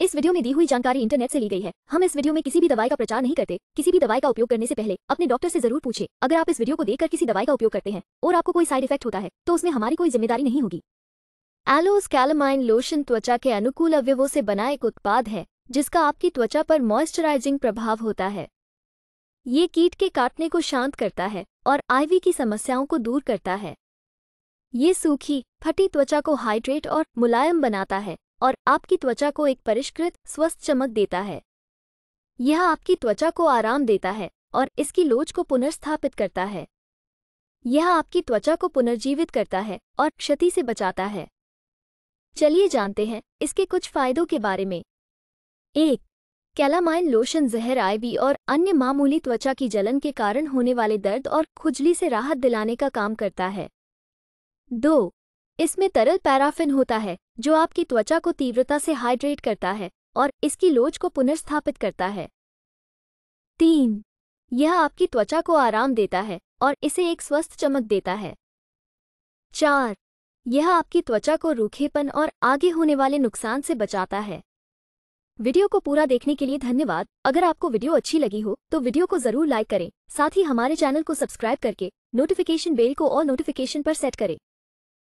इस वीडियो में दी हुई जानकारी इंटरनेट से ली गई है हम इस वीडियो में किसी भी दवाई का प्रचार नहीं करते किसी भी दवाई का उपयोग करने से पहले अपने डॉक्टर से जरूर पूछे अगर आप इस वीडियो को देखकर किसी दवाई का उपयोग करते हैं और आपको कोई साइड इफेक्ट होता है तो उसमें हमारी कोई जिम्मेदारी नहीं होगी एलोस कैलमाइन लोशन त्वचा के अनुकूल अवयवों से बना एक उत्पाद है जिसका आपकी त्वचा पर मॉइस्चराइजिंग प्रभाव होता है ये कीट के काटने को शांत करता है और आईवी की समस्याओं को दूर करता है ये सूखी फटी त्वचा को हाइड्रेट और मुलायम बनाता है और आपकी त्वचा को एक परिष्कृत स्वस्थ चमक देता है यह आपकी त्वचा को आराम देता है और इसकी लोच को पुनर्स्थापित करता है यह आपकी त्वचा को पुनर्जीवित करता है और क्षति से बचाता है चलिए जानते हैं इसके कुछ फायदों के बारे में एक कैलामाइन लोशन जहर आईवी और अन्य मामूली त्वचा की जलन के कारण होने वाले दर्द और खुजली से राहत दिलाने का काम करता है दो इसमें तरल पैराफिन होता है जो आपकी त्वचा को तीव्रता से हाइड्रेट करता है और इसकी लोच को पुनर्स्थापित करता है तीन यह आपकी त्वचा को आराम देता है और इसे एक स्वस्थ चमक देता है चार यह आपकी त्वचा को रूखेपन और आगे होने वाले नुकसान से बचाता है वीडियो को पूरा देखने के लिए धन्यवाद अगर आपको वीडियो अच्छी लगी हो तो वीडियो को जरूर लाइक करें साथ ही हमारे चैनल को सब्सक्राइब करके नोटिफिकेशन बेल को और नोटिफिकेशन पर सेट करें